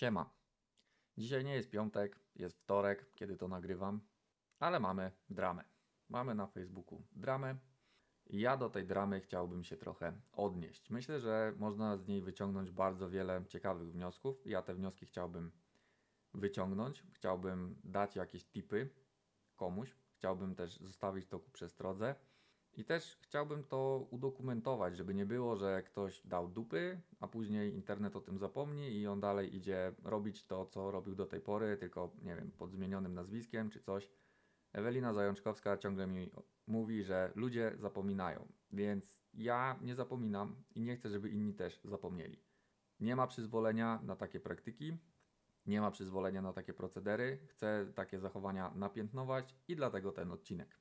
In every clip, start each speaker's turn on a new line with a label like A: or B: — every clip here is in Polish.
A: Siema. Dzisiaj nie jest piątek, jest wtorek, kiedy to nagrywam, ale mamy dramę. Mamy na Facebooku dramę. Ja do tej dramy chciałbym się trochę odnieść. Myślę, że można z niej wyciągnąć bardzo wiele ciekawych wniosków. Ja te wnioski chciałbym wyciągnąć, chciałbym dać jakieś tipy komuś, chciałbym też zostawić to ku przestrodze i też chciałbym to udokumentować, żeby nie było, że ktoś dał dupy, a później internet o tym zapomni i on dalej idzie robić to, co robił do tej pory, tylko nie wiem, pod zmienionym nazwiskiem czy coś. Ewelina Zajączkowska ciągle mi mówi, że ludzie zapominają, więc ja nie zapominam i nie chcę, żeby inni też zapomnieli. Nie ma przyzwolenia na takie praktyki, nie ma przyzwolenia na takie procedery. Chcę takie zachowania napiętnować i dlatego ten odcinek.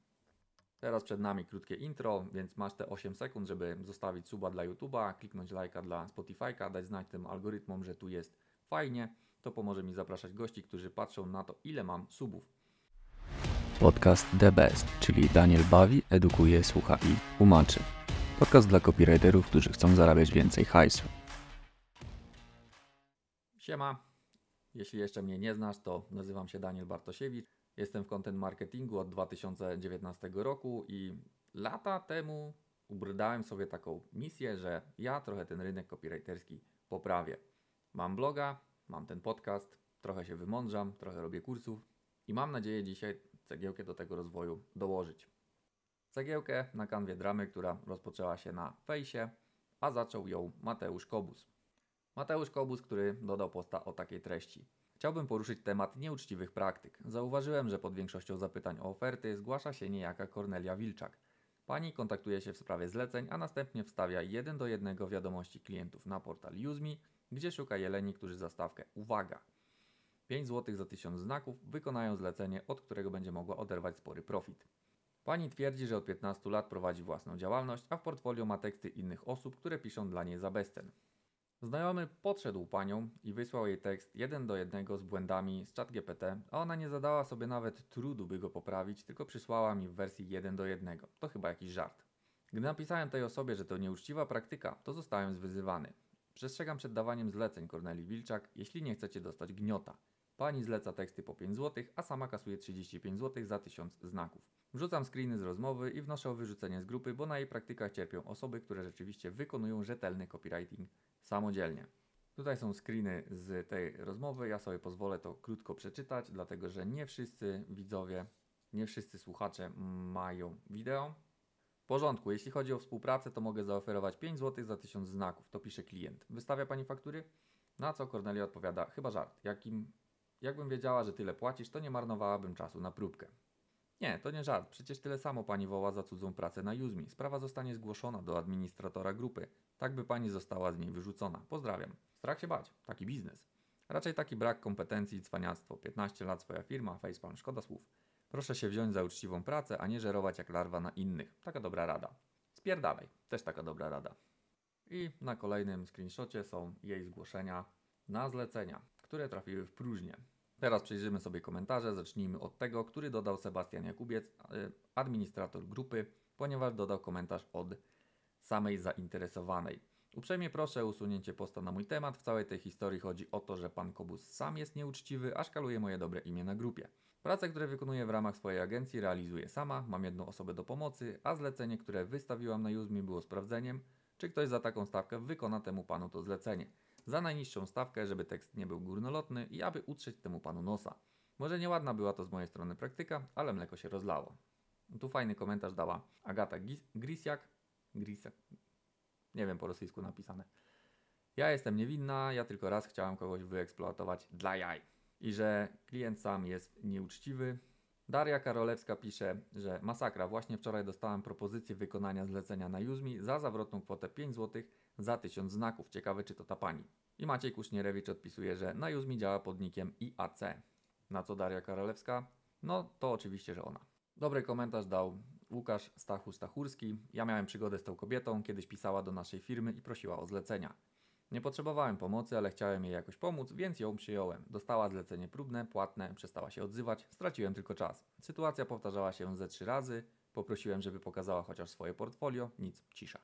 A: Teraz przed nami krótkie intro, więc masz te 8 sekund, żeby zostawić suba dla YouTube'a, kliknąć lajka dla Spotify'ka, dać znać tym algorytmom, że tu jest fajnie. To pomoże mi zapraszać gości, którzy patrzą na to, ile mam subów. Podcast The Best, czyli Daniel bawi, edukuje, słucha i tłumaczy. Podcast dla copywriterów, którzy chcą zarabiać więcej hajsu. Siema. Jeśli jeszcze mnie nie znasz, to nazywam się Daniel Bartosiewicz. Jestem w content marketingu od 2019 roku i lata temu ubrdałem sobie taką misję, że ja trochę ten rynek copywriterski poprawię. Mam bloga, mam ten podcast, trochę się wymądrzam, trochę robię kursów i mam nadzieję dzisiaj cegiełkę do tego rozwoju dołożyć. Cegiełkę na kanwie dramy, która rozpoczęła się na fejsie, a zaczął ją Mateusz Kobus. Mateusz Kobus, który dodał posta o takiej treści – Chciałbym poruszyć temat nieuczciwych praktyk. Zauważyłem, że pod większością zapytań o oferty zgłasza się niejaka Kornelia Wilczak. Pani kontaktuje się w sprawie zleceń, a następnie wstawia jeden do jednego wiadomości klientów na portal UseMe, gdzie szuka jeleni, którzy za stawkę uwaga 5 zł za 1000 znaków wykonają zlecenie, od którego będzie mogła oderwać spory profit. Pani twierdzi, że od 15 lat prowadzi własną działalność, a w portfolio ma teksty innych osób, które piszą dla niej za bezcen. Znajomy podszedł panią i wysłał jej tekst jeden do jednego z błędami z ChatGPT, a ona nie zadała sobie nawet trudu, by go poprawić, tylko przysłała mi w wersji jeden do jednego. To chyba jakiś żart. Gdy napisałem tej osobie, że to nieuczciwa praktyka, to zostałem zwyzywany. Przestrzegam przed dawaniem zleceń Korneli Wilczak, jeśli nie chcecie dostać gniota. Pani zleca teksty po 5 zł, a sama kasuje 35 zł za 1000 znaków. Wrzucam screeny z rozmowy i wnoszę o wyrzucenie z grupy, bo na jej praktykach cierpią osoby, które rzeczywiście wykonują rzetelny copywriting samodzielnie. Tutaj są screeny z tej rozmowy. Ja sobie pozwolę to krótko przeczytać, dlatego że nie wszyscy widzowie, nie wszyscy słuchacze mają wideo. W porządku, jeśli chodzi o współpracę, to mogę zaoferować 5 zł za 1000 znaków. To pisze klient. Wystawia pani faktury? Na co Cornelia odpowiada: Chyba żart. Jakim, jakbym wiedziała, że tyle płacisz, to nie marnowałabym czasu na próbkę. Nie, to nie żart. Przecież tyle samo pani woła za cudzą pracę na Juzmi. Sprawa zostanie zgłoszona do administratora grupy. Tak by pani została z niej wyrzucona. Pozdrawiam. Strach się bać. Taki biznes. Raczej taki brak kompetencji i cwaniactwo. 15 lat swoja firma, facepalm, szkoda słów. Proszę się wziąć za uczciwą pracę, a nie żerować jak larwa na innych. Taka dobra rada. Spierdalaj. Też taka dobra rada. I na kolejnym screenshocie są jej zgłoszenia na zlecenia, które trafiły w próżnię. Teraz przejrzymy sobie komentarze. Zacznijmy od tego, który dodał Sebastian Jakubiec, e, administrator grupy, ponieważ dodał komentarz od samej zainteresowanej. Uprzejmie proszę o usunięcie posta na mój temat. W całej tej historii chodzi o to, że pan Kobus sam jest nieuczciwy, a szkaluje moje dobre imię na grupie. Prace, które wykonuję w ramach swojej agencji, realizuję sama, mam jedną osobę do pomocy, a zlecenie, które wystawiłam na Juzmi było sprawdzeniem, czy ktoś za taką stawkę wykona temu panu to zlecenie za najniższą stawkę, żeby tekst nie był górnolotny i aby utrzeć temu panu nosa. Może nieładna była to z mojej strony praktyka, ale mleko się rozlało. Tu fajny komentarz dała Agata Grisiak. Grisiak. Nie wiem po rosyjsku napisane. Ja jestem niewinna, ja tylko raz chciałam kogoś wyeksploatować dla jaj. I że klient sam jest nieuczciwy. Daria Karolewska pisze, że masakra, właśnie wczoraj dostałam propozycję wykonania zlecenia na Juzmi za zawrotną kwotę 5 złotych za 1000 znaków. Ciekawe, czy to ta pani. I Maciej Kuśnierewicz odpisuje, że na Juzmi działa podnikiem IAC. Na co Daria Karolewska? No to oczywiście, że ona. Dobry komentarz dał Łukasz Stachu Stachurski. Ja miałem przygodę z tą kobietą, kiedyś pisała do naszej firmy i prosiła o zlecenia. Nie potrzebowałem pomocy, ale chciałem jej jakoś pomóc, więc ją przyjąłem. Dostała zlecenie próbne, płatne, przestała się odzywać, straciłem tylko czas. Sytuacja powtarzała się ze trzy razy. Poprosiłem, żeby pokazała chociaż swoje portfolio, nic, cisza.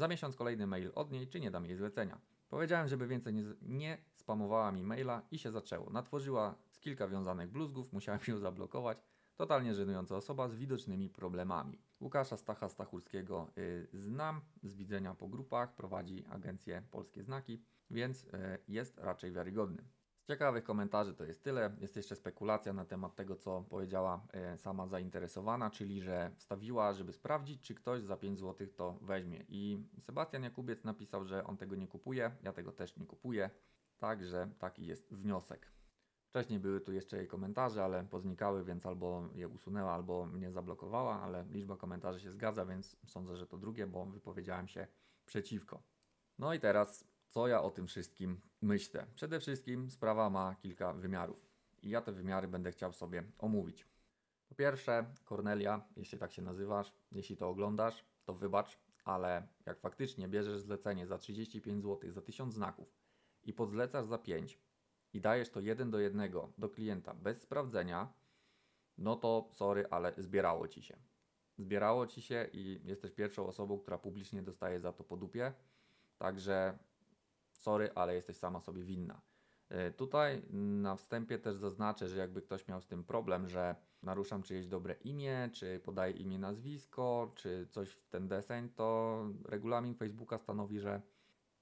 A: Za miesiąc kolejny mail od niej, czy nie dam jej zlecenia. Powiedziałem, żeby więcej nie, nie spamowała mi maila i się zaczęło. Natworzyła z kilka wiązanych bluzgów, musiałem ją zablokować. Totalnie żenująca osoba z widocznymi problemami. Łukasza Stacha Stachurskiego y, znam z widzenia po grupach, prowadzi agencję Polskie Znaki, więc y, jest raczej wiarygodny. Z ciekawych komentarzy to jest tyle. Jest jeszcze spekulacja na temat tego, co powiedziała e, sama zainteresowana, czyli że wstawiła, żeby sprawdzić, czy ktoś za 5 zł to weźmie. I Sebastian Jakubiec napisał, że on tego nie kupuje, ja tego też nie kupuję. Także taki jest wniosek. Wcześniej były tu jeszcze jej komentarze, ale poznikały, więc albo je usunęła, albo mnie zablokowała, ale liczba komentarzy się zgadza, więc sądzę, że to drugie, bo wypowiedziałem się przeciwko. No i teraz co ja o tym wszystkim myślę? Przede wszystkim sprawa ma kilka wymiarów i ja te wymiary będę chciał sobie omówić. Po pierwsze, Cornelia, jeśli tak się nazywasz, jeśli to oglądasz, to wybacz, ale jak faktycznie bierzesz zlecenie za 35 zł za 1000 znaków i podzlecasz za 5 i dajesz to 1 do 1 do klienta bez sprawdzenia, no to sorry, ale zbierało ci się. Zbierało ci się i jesteś pierwszą osobą, która publicznie dostaje za to po dupie. Także sorry, ale jesteś sama sobie winna. E, tutaj na wstępie też zaznaczę, że jakby ktoś miał z tym problem, że naruszam czyjeś dobre imię, czy podaję imię, nazwisko, czy coś w ten deseń, to regulamin Facebooka stanowi, że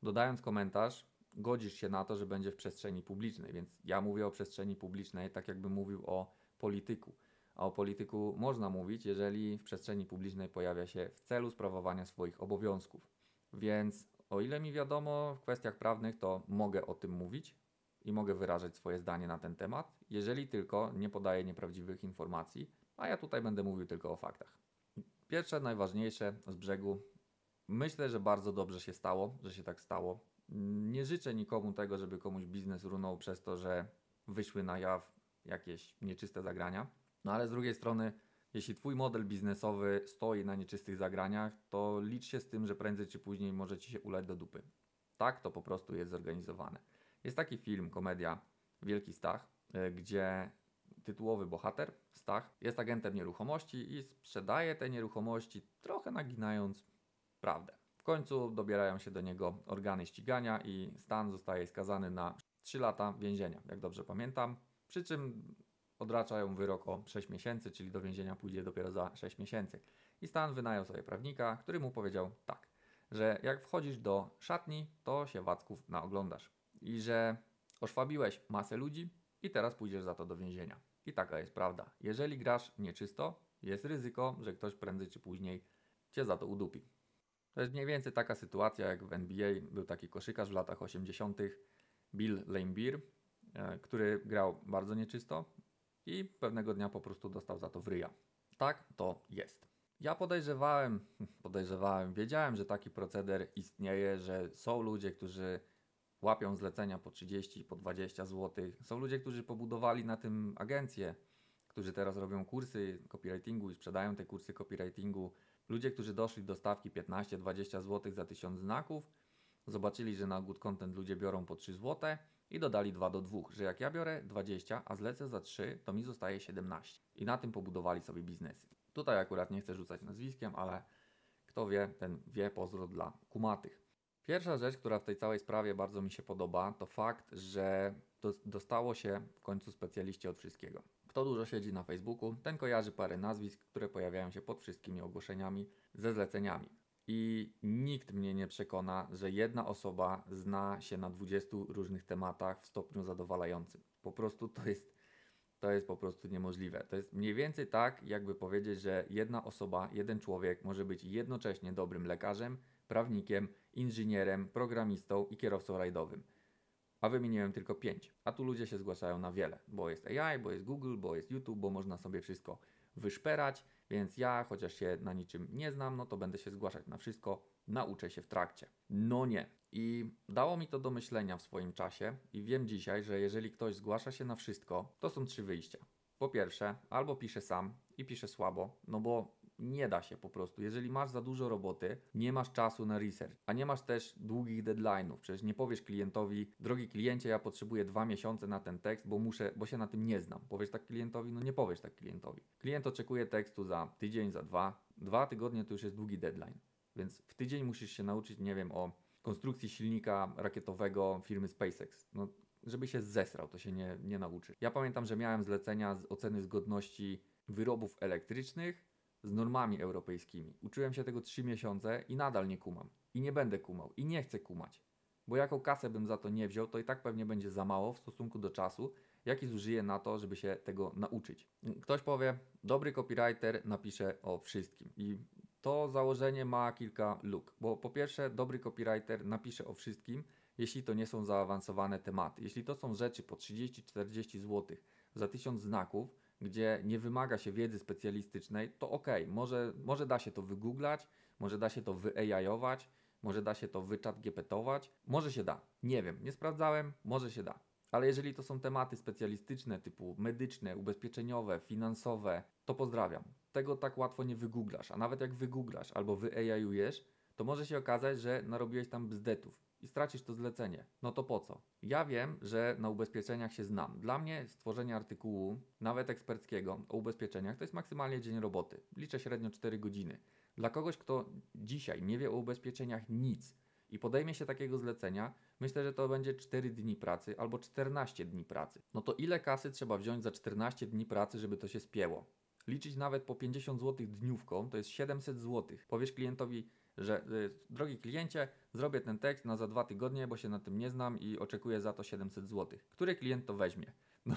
A: dodając komentarz, godzisz się na to, że będzie w przestrzeni publicznej, więc ja mówię o przestrzeni publicznej tak jakby mówił o polityku. A o polityku można mówić, jeżeli w przestrzeni publicznej pojawia się w celu sprawowania swoich obowiązków. Więc o ile mi wiadomo, w kwestiach prawnych to mogę o tym mówić i mogę wyrażać swoje zdanie na ten temat, jeżeli tylko nie podaję nieprawdziwych informacji, a ja tutaj będę mówił tylko o faktach. Pierwsze, najważniejsze z brzegu. Myślę, że bardzo dobrze się stało, że się tak stało. Nie życzę nikomu tego, żeby komuś biznes runął przez to, że wyszły na jaw jakieś nieczyste zagrania. No ale z drugiej strony jeśli Twój model biznesowy stoi na nieczystych zagraniach, to licz się z tym, że prędzej czy później może Ci się ulać do dupy. Tak to po prostu jest zorganizowane. Jest taki film, komedia Wielki Stach, e, gdzie tytułowy bohater, Stach, jest agentem nieruchomości i sprzedaje te nieruchomości, trochę naginając prawdę. W końcu dobierają się do niego organy ścigania i Stan zostaje skazany na 3 lata więzienia, jak dobrze pamiętam. Przy czym odraczają wyrok o 6 miesięcy, czyli do więzienia pójdzie dopiero za 6 miesięcy. I Stan wynajął sobie prawnika, który mu powiedział tak, że jak wchodzisz do szatni, to się Wacków naoglądasz i że oszwabiłeś masę ludzi i teraz pójdziesz za to do więzienia. I taka jest prawda. Jeżeli grasz nieczysto, jest ryzyko, że ktoś prędzej czy później cię za to udupi. To jest mniej więcej taka sytuacja jak w NBA. Był taki koszykarz w latach 80., Bill Laimbeer, który grał bardzo nieczysto i pewnego dnia po prostu dostał za to wryja. Tak to jest. Ja podejrzewałem, podejrzewałem, wiedziałem, że taki proceder istnieje, że są ludzie, którzy łapią zlecenia po 30, po 20 zł. Są ludzie, którzy pobudowali na tym agencje, którzy teraz robią kursy copywritingu i sprzedają te kursy copywritingu. Ludzie, którzy doszli do stawki 15-20 zł za 1000 znaków, zobaczyli, że na good content ludzie biorą po 3 zł i dodali 2 do 2, że jak ja biorę 20, a zlecę za 3, to mi zostaje 17. I na tym pobudowali sobie biznesy. Tutaj akurat nie chcę rzucać nazwiskiem, ale kto wie, ten wie pozdro dla kumatych. Pierwsza rzecz, która w tej całej sprawie bardzo mi się podoba, to fakt, że dostało się w końcu specjaliści od wszystkiego. Kto dużo siedzi na Facebooku, ten kojarzy parę nazwisk, które pojawiają się pod wszystkimi ogłoszeniami ze zleceniami i nikt mnie nie przekona, że jedna osoba zna się na 20 różnych tematach w stopniu zadowalającym. Po prostu to jest, to jest po prostu niemożliwe. To jest mniej więcej tak, jakby powiedzieć, że jedna osoba, jeden człowiek może być jednocześnie dobrym lekarzem, prawnikiem, inżynierem, programistą i kierowcą rajdowym. A wymieniłem tylko pięć. A tu ludzie się zgłaszają na wiele, bo jest AI, bo jest Google, bo jest YouTube, bo można sobie wszystko wyszperać więc ja, chociaż się na niczym nie znam, no to będę się zgłaszać na wszystko, nauczę się w trakcie. No nie. I dało mi to do myślenia w swoim czasie i wiem dzisiaj, że jeżeli ktoś zgłasza się na wszystko, to są trzy wyjścia. Po pierwsze, albo pisze sam i pisze słabo, no bo nie da się po prostu. Jeżeli masz za dużo roboty, nie masz czasu na research, a nie masz też długich deadline'ów. Przecież nie powiesz klientowi, drogi kliencie, ja potrzebuję dwa miesiące na ten tekst, bo muszę, bo się na tym nie znam. Powiesz tak klientowi? No nie powiesz tak klientowi. Klient oczekuje tekstu za tydzień, za dwa. Dwa tygodnie to już jest długi deadline. Więc w tydzień musisz się nauczyć, nie wiem, o konstrukcji silnika rakietowego firmy SpaceX. No, żeby się zesrał, to się nie, nie nauczy. Ja pamiętam, że miałem zlecenia z oceny zgodności wyrobów elektrycznych z normami europejskimi. Uczyłem się tego 3 miesiące i nadal nie kumam. I nie będę kumał. I nie chcę kumać. Bo jaką kasę bym za to nie wziął, to i tak pewnie będzie za mało w stosunku do czasu, jaki zużyję na to, żeby się tego nauczyć. Ktoś powie, dobry copywriter napisze o wszystkim. I to założenie ma kilka luk. Bo po pierwsze, dobry copywriter napisze o wszystkim, jeśli to nie są zaawansowane tematy. Jeśli to są rzeczy po 30-40 zł za 1000 znaków, gdzie nie wymaga się wiedzy specjalistycznej, to ok, może, może da się to wygooglać, może da się to wyejajować, może da się to wyczat może się da. Nie wiem, nie sprawdzałem, może się da. Ale jeżeli to są tematy specjalistyczne typu medyczne, ubezpieczeniowe, finansowe, to pozdrawiam. Tego tak łatwo nie wygooglasz, a nawet jak wygooglasz albo wyejajujesz, to może się okazać, że narobiłeś tam bzdetów i stracisz to zlecenie, no to po co? Ja wiem, że na ubezpieczeniach się znam. Dla mnie stworzenie artykułu, nawet eksperckiego, o ubezpieczeniach to jest maksymalnie dzień roboty. Liczę średnio 4 godziny. Dla kogoś, kto dzisiaj nie wie o ubezpieczeniach nic i podejmie się takiego zlecenia, myślę, że to będzie 4 dni pracy albo 14 dni pracy. No to ile kasy trzeba wziąć za 14 dni pracy, żeby to się spięło? Liczyć nawet po 50 zł dniówką to jest 700 zł. Powiesz klientowi, że y, drogi kliencie, zrobię ten tekst na za dwa tygodnie, bo się na tym nie znam i oczekuję za to 700 zł. Który klient to weźmie? No,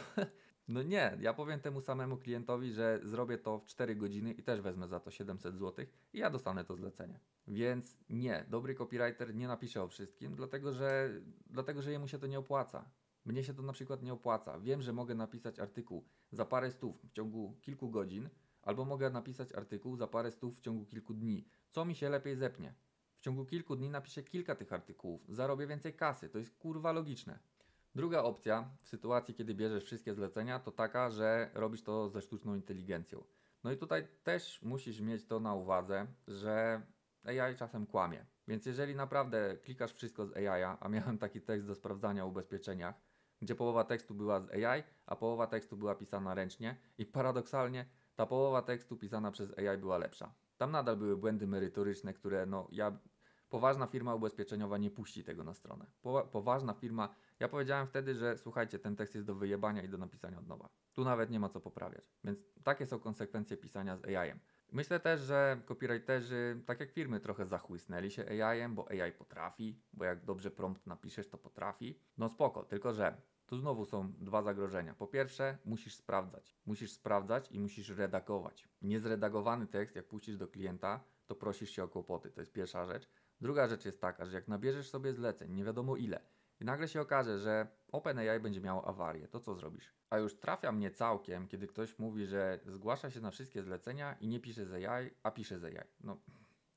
A: no nie, ja powiem temu samemu klientowi, że zrobię to w 4 godziny i też wezmę za to 700 zł i ja dostanę to zlecenie. Więc nie, dobry copywriter nie napisze o wszystkim, dlatego że, dlatego że jemu się to nie opłaca. Mnie się to na przykład nie opłaca. Wiem, że mogę napisać artykuł za parę stów w ciągu kilku godzin, Albo mogę napisać artykuł za parę stów w ciągu kilku dni. Co mi się lepiej zepnie? W ciągu kilku dni napiszę kilka tych artykułów, zarobię więcej kasy, to jest kurwa logiczne. Druga opcja w sytuacji, kiedy bierzesz wszystkie zlecenia, to taka, że robisz to ze sztuczną inteligencją. No i tutaj też musisz mieć to na uwadze, że AI czasem kłamie. Więc jeżeli naprawdę klikasz wszystko z AI, a miałem taki tekst do sprawdzania o ubezpieczeniach, gdzie połowa tekstu była z AI, a połowa tekstu była pisana ręcznie i paradoksalnie ta połowa tekstu pisana przez AI była lepsza. Tam nadal były błędy merytoryczne, które no ja poważna firma ubezpieczeniowa nie puści tego na stronę. Po, poważna firma, ja powiedziałem wtedy, że słuchajcie, ten tekst jest do wyjebania i do napisania od nowa. Tu nawet nie ma co poprawiać. Więc takie są konsekwencje pisania z AI-em. Myślę też, że copywriterzy, tak jak firmy, trochę zachłysnęli się AI-em, bo AI potrafi, bo jak dobrze prompt napiszesz, to potrafi. No spoko, tylko że tu znowu są dwa zagrożenia. Po pierwsze, musisz sprawdzać. Musisz sprawdzać i musisz redagować. Niezredagowany tekst, jak puścisz do klienta, to prosisz się o kłopoty. To jest pierwsza rzecz. Druga rzecz jest taka, że jak nabierzesz sobie zleceń, nie wiadomo ile, i nagle się okaże, że OpenAI będzie miało awarię, to co zrobisz? A już trafia mnie całkiem, kiedy ktoś mówi, że zgłasza się na wszystkie zlecenia i nie pisze z AI, a pisze z AI. No,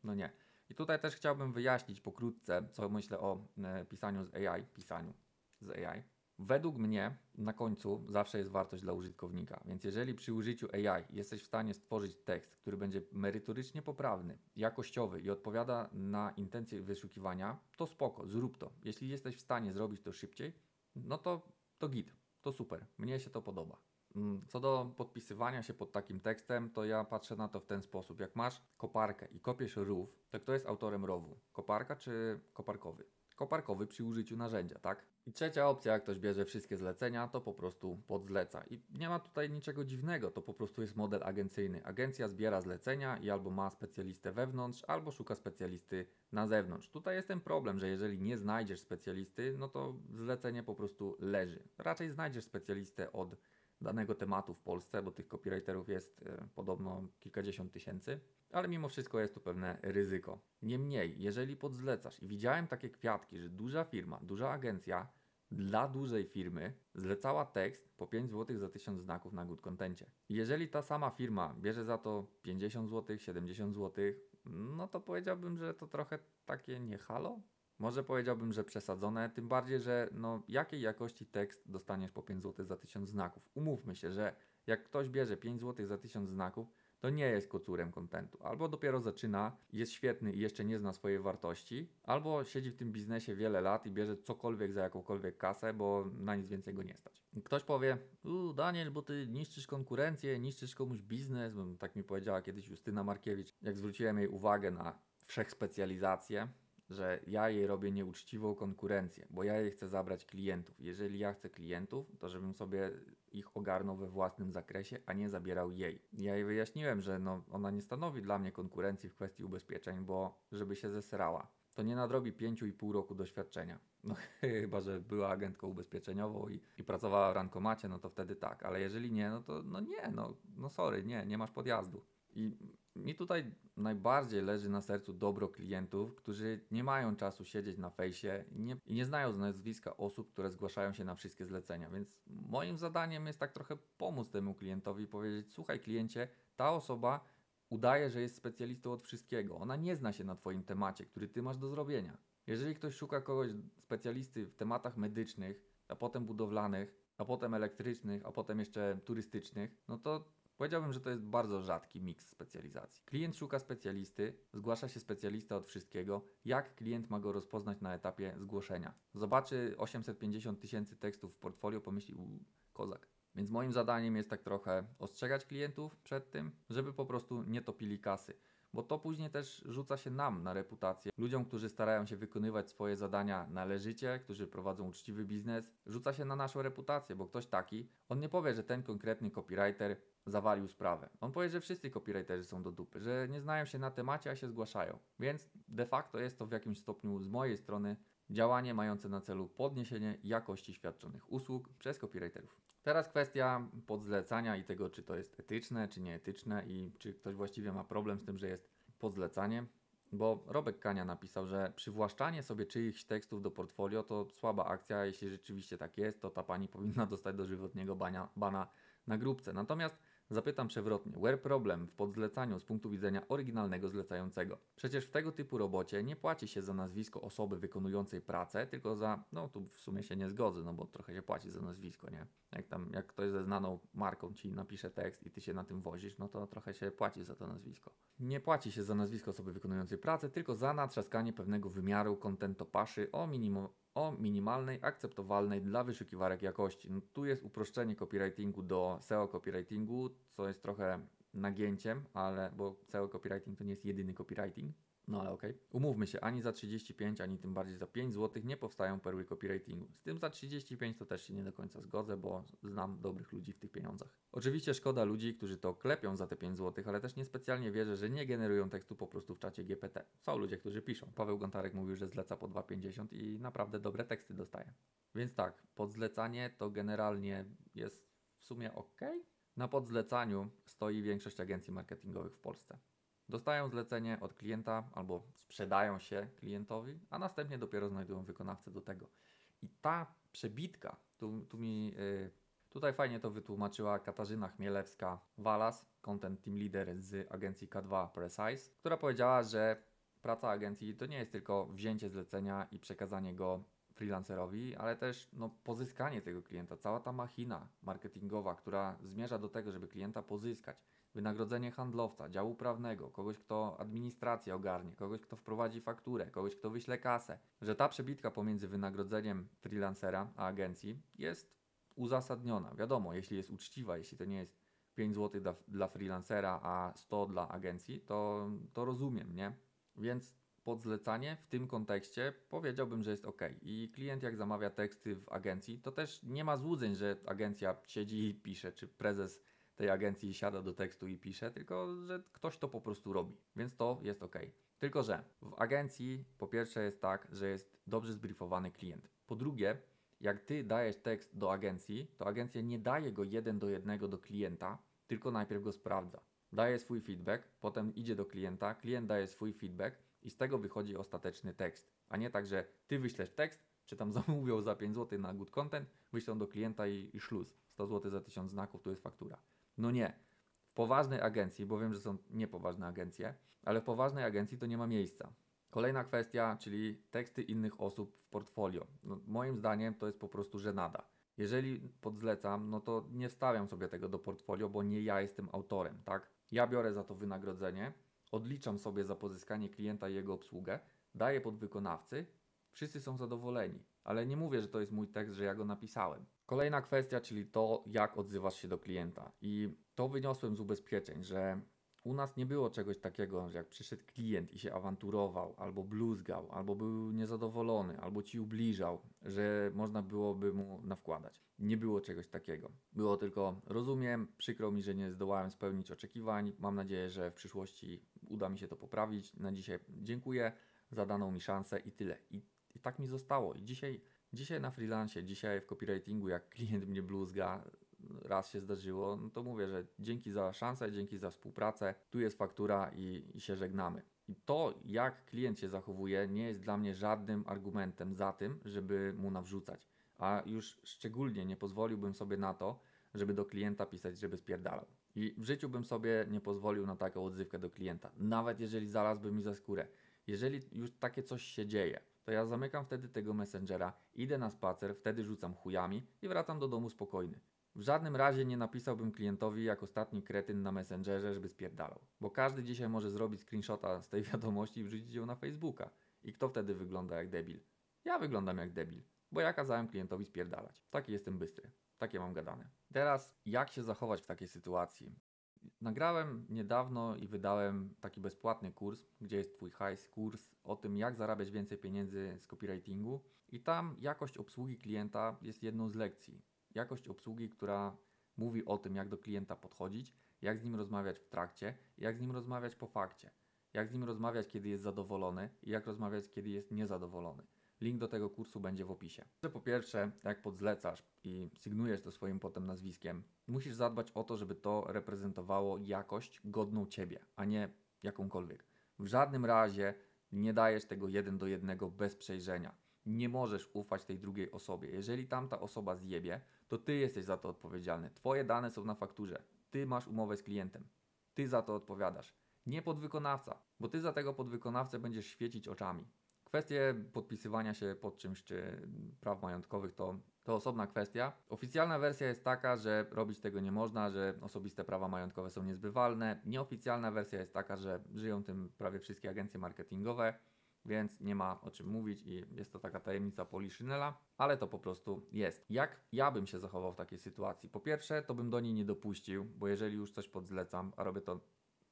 A: no nie. I tutaj też chciałbym wyjaśnić pokrótce, co myślę o e, pisaniu z AI, pisaniu z AI. Według mnie na końcu zawsze jest wartość dla użytkownika, więc jeżeli przy użyciu AI jesteś w stanie stworzyć tekst, który będzie merytorycznie poprawny, jakościowy i odpowiada na intencje wyszukiwania, to spoko, zrób to. Jeśli jesteś w stanie zrobić to szybciej, no to, to git, to super, mnie się to podoba. Mm, co do podpisywania się pod takim tekstem, to ja patrzę na to w ten sposób. Jak masz koparkę i kopiesz rów, to kto jest autorem rowu? Koparka czy koparkowy? koparkowy przy użyciu narzędzia, tak? I trzecia opcja, jak ktoś bierze wszystkie zlecenia, to po prostu podzleca. I nie ma tutaj niczego dziwnego, to po prostu jest model agencyjny. Agencja zbiera zlecenia i albo ma specjalistę wewnątrz, albo szuka specjalisty na zewnątrz. Tutaj jest ten problem, że jeżeli nie znajdziesz specjalisty, no to zlecenie po prostu leży. Raczej znajdziesz specjalistę od danego tematu w Polsce, bo tych copywriterów jest e, podobno kilkadziesiąt tysięcy, ale mimo wszystko jest tu pewne ryzyko. Niemniej, jeżeli podzlecasz, i widziałem takie kwiatki, że duża firma, duża agencja dla dużej firmy zlecała tekst po 5 zł za 1000 znaków na good contencie. Jeżeli ta sama firma bierze za to 50 zł, 70 zł, no to powiedziałbym, że to trochę takie niehalo, może powiedziałbym, że przesadzone, tym bardziej, że no, jakiej jakości tekst dostaniesz po 5 zł za 1000 znaków? Umówmy się, że jak ktoś bierze 5 zł za 1000 znaków, to nie jest kocurem kontentu. Albo dopiero zaczyna, jest świetny i jeszcze nie zna swojej wartości, albo siedzi w tym biznesie wiele lat i bierze cokolwiek za jakąkolwiek kasę, bo na nic więcej go nie stać. Ktoś powie, Daniel, bo ty niszczysz konkurencję, niszczysz komuś biznes, tak mi powiedziała kiedyś Justyna Markiewicz, jak zwróciłem jej uwagę na wszechspecjalizację, że ja jej robię nieuczciwą konkurencję, bo ja jej chcę zabrać klientów. Jeżeli ja chcę klientów, to żebym sobie ich ogarnął we własnym zakresie, a nie zabierał jej. Ja jej wyjaśniłem, że no, ona nie stanowi dla mnie konkurencji w kwestii ubezpieczeń, bo żeby się zesrała, to nie nadrobi 5,5 roku doświadczenia. No chyba, że była agentką ubezpieczeniową i, i pracowała w rankomacie, no to wtedy tak, ale jeżeli nie, no to no nie, no, no sorry, nie, nie masz podjazdu. I mi tutaj najbardziej leży na sercu dobro klientów, którzy nie mają czasu siedzieć na fejsie i nie, i nie znają z nazwiska osób, które zgłaszają się na wszystkie zlecenia. Więc moim zadaniem jest tak trochę pomóc temu klientowi i powiedzieć: Słuchaj, kliencie, ta osoba udaje, że jest specjalistą od wszystkiego. Ona nie zna się na Twoim temacie, który Ty masz do zrobienia. Jeżeli ktoś szuka kogoś specjalisty w tematach medycznych, a potem budowlanych, a potem elektrycznych, a potem jeszcze turystycznych, no to Powiedziałbym, że to jest bardzo rzadki miks specjalizacji. Klient szuka specjalisty, zgłasza się specjalista od wszystkiego. Jak klient ma go rozpoznać na etapie zgłoszenia? Zobaczy 850 tysięcy tekstów w portfolio, pomyśli, uuu, kozak. Więc moim zadaniem jest tak trochę ostrzegać klientów przed tym, żeby po prostu nie topili kasy bo to później też rzuca się nam na reputację. Ludziom, którzy starają się wykonywać swoje zadania należycie, którzy prowadzą uczciwy biznes, rzuca się na naszą reputację, bo ktoś taki, on nie powie, że ten konkretny copywriter zawalił sprawę. On powie, że wszyscy copywriterzy są do dupy, że nie znają się na temacie, a się zgłaszają. Więc de facto jest to w jakimś stopniu z mojej strony działanie mające na celu podniesienie jakości świadczonych usług przez copywriterów. Teraz kwestia podzlecania i tego, czy to jest etyczne, czy nieetyczne i czy ktoś właściwie ma problem z tym, że jest podzlecanie. Bo Robek Kania napisał, że przywłaszczanie sobie czyichś tekstów do portfolio to słaba akcja. Jeśli rzeczywiście tak jest, to ta pani powinna dostać dożywotniego bania, bana na grupce. Natomiast Zapytam przewrotnie, where problem w podzlecaniu z punktu widzenia oryginalnego zlecającego? Przecież w tego typu robocie nie płaci się za nazwisko osoby wykonującej pracę, tylko za, no tu w sumie się nie zgodzę, no bo trochę się płaci za nazwisko, nie? Jak tam, jak ktoś ze znaną marką ci napisze tekst i ty się na tym wozisz, no to trochę się płaci za to nazwisko. Nie płaci się za nazwisko osoby wykonującej pracę, tylko za natrzaskanie pewnego wymiaru kontentopaszy o minimum o minimalnej, akceptowalnej dla wyszukiwarek jakości. No, tu jest uproszczenie copywritingu do SEO copywritingu, co jest trochę nagięciem, ale bo SEO copywriting to nie jest jedyny copywriting, no ale okej. Okay. Umówmy się, ani za 35, ani tym bardziej za 5 zł nie powstają perły copywritingu. Z tym za 35 to też się nie do końca zgodzę, bo znam dobrych ludzi w tych pieniądzach. Oczywiście szkoda ludzi, którzy to klepią za te 5 zł, ale też niespecjalnie wierzę, że nie generują tekstu po prostu w czacie GPT. Są ludzie, którzy piszą. Paweł Gontarek mówił, że zleca po 2,50 i naprawdę dobre teksty dostaje. Więc tak, podzlecanie to generalnie jest w sumie ok. Na podzlecaniu stoi większość agencji marketingowych w Polsce. Dostają zlecenie od klienta albo sprzedają się klientowi, a następnie dopiero znajdują wykonawcę do tego. I ta przebitka, tu, tu mi, yy, tutaj fajnie to wytłumaczyła Katarzyna Chmielewska-Walas, content team leader z agencji K2 Precise, która powiedziała, że praca agencji to nie jest tylko wzięcie zlecenia i przekazanie go freelancerowi, ale też no, pozyskanie tego klienta, cała ta machina marketingowa, która zmierza do tego, żeby klienta pozyskać, wynagrodzenie handlowca, działu prawnego, kogoś, kto administrację ogarnie, kogoś, kto wprowadzi fakturę, kogoś, kto wyśle kasę, że ta przebitka pomiędzy wynagrodzeniem freelancera a agencji jest uzasadniona. Wiadomo, jeśli jest uczciwa, jeśli to nie jest 5 zł dla, dla freelancera, a 100 dla agencji, to, to rozumiem, nie? Więc podzlecanie w tym kontekście powiedziałbym, że jest ok. I klient, jak zamawia teksty w agencji, to też nie ma złudzeń, że agencja siedzi i pisze, czy prezes tej agencji siada do tekstu i pisze, tylko że ktoś to po prostu robi, więc to jest ok. Tylko, że w agencji po pierwsze jest tak, że jest dobrze zbriefowany klient. Po drugie, jak ty dajesz tekst do agencji, to agencja nie daje go jeden do jednego do klienta, tylko najpierw go sprawdza. Daje swój feedback, potem idzie do klienta, klient daje swój feedback i z tego wychodzi ostateczny tekst. A nie tak, że ty wyślesz tekst, czy tam zamówią za 5 zł na good content, wyślą do klienta i, i szluz. 100 zł za 1000 znaków to jest faktura. No nie. W poważnej agencji, bo wiem, że są niepoważne agencje, ale w poważnej agencji to nie ma miejsca. Kolejna kwestia, czyli teksty innych osób w portfolio. No, moim zdaniem to jest po prostu żenada. Jeżeli podzlecam, no to nie wstawiam sobie tego do portfolio, bo nie ja jestem autorem, tak? Ja biorę za to wynagrodzenie, odliczam sobie za pozyskanie klienta i jego obsługę, daję podwykonawcy, wszyscy są zadowoleni. Ale nie mówię, że to jest mój tekst, że ja go napisałem. Kolejna kwestia, czyli to, jak odzywasz się do klienta. I to wyniosłem z ubezpieczeń, że u nas nie było czegoś takiego, że jak przyszedł klient i się awanturował, albo bluzgał, albo był niezadowolony, albo ci ubliżał, że można byłoby mu nawkładać. Nie było czegoś takiego. Było tylko, rozumiem, przykro mi, że nie zdołałem spełnić oczekiwań. Mam nadzieję, że w przyszłości uda mi się to poprawić. Na dzisiaj dziękuję za daną mi szansę i tyle. I, i tak mi zostało. I dzisiaj Dzisiaj na freelancie, dzisiaj w copywritingu, jak klient mnie bluzga, raz się zdarzyło, no to mówię, że dzięki za szansę, dzięki za współpracę, tu jest faktura i, i się żegnamy. I to, jak klient się zachowuje, nie jest dla mnie żadnym argumentem za tym, żeby mu nawrzucać. A już szczególnie nie pozwoliłbym sobie na to, żeby do klienta pisać, żeby spierdalał. I w życiu bym sobie nie pozwolił na taką odzywkę do klienta, nawet jeżeli zaraz by mi za skórę. Jeżeli już takie coś się dzieje, to ja zamykam wtedy tego messengera, idę na spacer, wtedy rzucam chujami i wracam do domu spokojny. W żadnym razie nie napisałbym klientowi jak ostatni kretyn na Messengerze, żeby spierdalał. Bo każdy dzisiaj może zrobić screenshota z tej wiadomości i wrzucić ją na Facebooka. I kto wtedy wygląda jak debil? Ja wyglądam jak debil, bo ja kazałem klientowi spierdalać. Taki jestem bystry. Takie mam gadane. Teraz, jak się zachować w takiej sytuacji? Nagrałem niedawno i wydałem taki bezpłatny kurs, gdzie jest Twój hajs, kurs o tym, jak zarabiać więcej pieniędzy z copywritingu. I tam jakość obsługi klienta jest jedną z lekcji. Jakość obsługi, która mówi o tym, jak do klienta podchodzić, jak z nim rozmawiać w trakcie, jak z nim rozmawiać po fakcie, jak z nim rozmawiać, kiedy jest zadowolony i jak rozmawiać, kiedy jest niezadowolony. Link do tego kursu będzie w opisie. Po pierwsze, jak podzlecasz i sygnujesz to swoim potem nazwiskiem, musisz zadbać o to, żeby to reprezentowało jakość godną ciebie, a nie jakąkolwiek. W żadnym razie nie dajesz tego jeden do jednego bez przejrzenia. Nie możesz ufać tej drugiej osobie. Jeżeli tamta osoba zjebie, to ty jesteś za to odpowiedzialny. Twoje dane są na fakturze. Ty masz umowę z klientem. Ty za to odpowiadasz. Nie podwykonawca, bo ty za tego podwykonawcę będziesz świecić oczami. Kwestie podpisywania się pod czymś czy praw majątkowych to, to osobna kwestia. Oficjalna wersja jest taka, że robić tego nie można, że osobiste prawa majątkowe są niezbywalne. Nieoficjalna wersja jest taka, że żyją tym prawie wszystkie agencje marketingowe, więc nie ma o czym mówić i jest to taka tajemnica poliszynela, ale to po prostu jest. Jak ja bym się zachował w takiej sytuacji? Po pierwsze, to bym do niej nie dopuścił, bo jeżeli już coś podzlecam, a robię to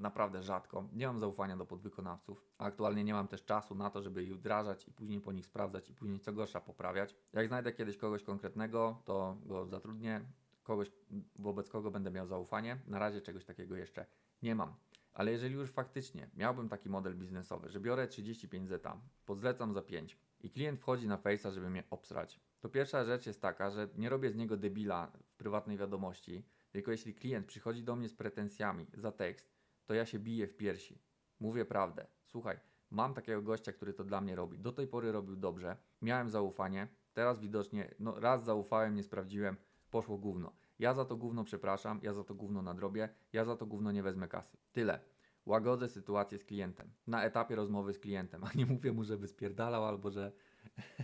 A: naprawdę rzadko. Nie mam zaufania do podwykonawców, a aktualnie nie mam też czasu na to, żeby ich wdrażać i później po nich sprawdzać i później co gorsza poprawiać. Jak znajdę kiedyś kogoś konkretnego, to go zatrudnię, kogoś wobec kogo będę miał zaufanie. Na razie czegoś takiego jeszcze nie mam. Ale jeżeli już faktycznie miałbym taki model biznesowy, że biorę 35 zeta, podzlecam za 5 i klient wchodzi na Face'a, żeby mnie obsrać, to pierwsza rzecz jest taka, że nie robię z niego debila w prywatnej wiadomości, tylko jeśli klient przychodzi do mnie z pretensjami za tekst, to ja się biję w piersi. Mówię prawdę. Słuchaj, mam takiego gościa, który to dla mnie robi. Do tej pory robił dobrze, miałem zaufanie, teraz widocznie, no raz zaufałem, nie sprawdziłem, poszło gówno. Ja za to gówno przepraszam, ja za to gówno nadrobię, ja za to gówno nie wezmę kasy. Tyle. Łagodzę sytuację z klientem. Na etapie rozmowy z klientem, a nie mówię mu, żeby spierdalał albo że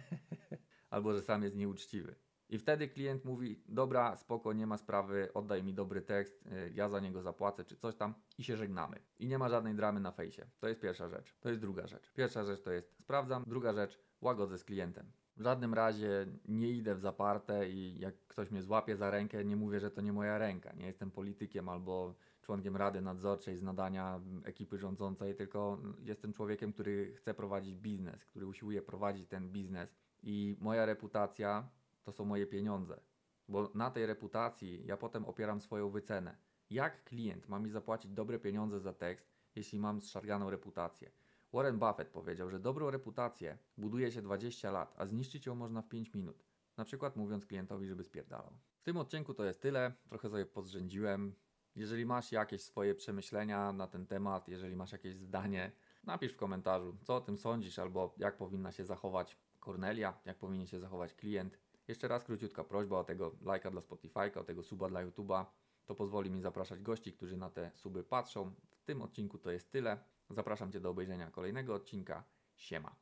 A: albo że sam jest nieuczciwy. I wtedy klient mówi: Dobra, spoko, nie ma sprawy, oddaj mi dobry tekst, y, ja za niego zapłacę, czy coś tam, i się żegnamy. I nie ma żadnej dramy na fejsie. To jest pierwsza rzecz. To jest druga rzecz. Pierwsza rzecz to jest sprawdzam, druga rzecz łagodzę z klientem. W żadnym razie nie idę w zaparte i jak ktoś mnie złapie za rękę, nie mówię, że to nie moja ręka. Nie jestem politykiem albo członkiem rady nadzorczej z nadania ekipy rządzącej, tylko jestem człowiekiem, który chce prowadzić biznes, który usiłuje prowadzić ten biznes. I moja reputacja to są moje pieniądze, bo na tej reputacji ja potem opieram swoją wycenę. Jak klient ma mi zapłacić dobre pieniądze za tekst, jeśli mam zszarganą reputację? Warren Buffett powiedział, że dobrą reputację buduje się 20 lat, a zniszczyć ją można w 5 minut. Na przykład mówiąc klientowi, żeby spierdalał. W tym odcinku to jest tyle, trochę sobie podrzędziłem. Jeżeli masz jakieś swoje przemyślenia na ten temat, jeżeli masz jakieś zdanie, napisz w komentarzu, co o tym sądzisz, albo jak powinna się zachować Cornelia, jak powinien się zachować klient. Jeszcze raz króciutka prośba o tego lajka dla Spotify'ka, o tego suba dla YouTube'a. To pozwoli mi zapraszać gości, którzy na te suby patrzą. W tym odcinku to jest tyle. Zapraszam Cię do obejrzenia kolejnego odcinka. Siema.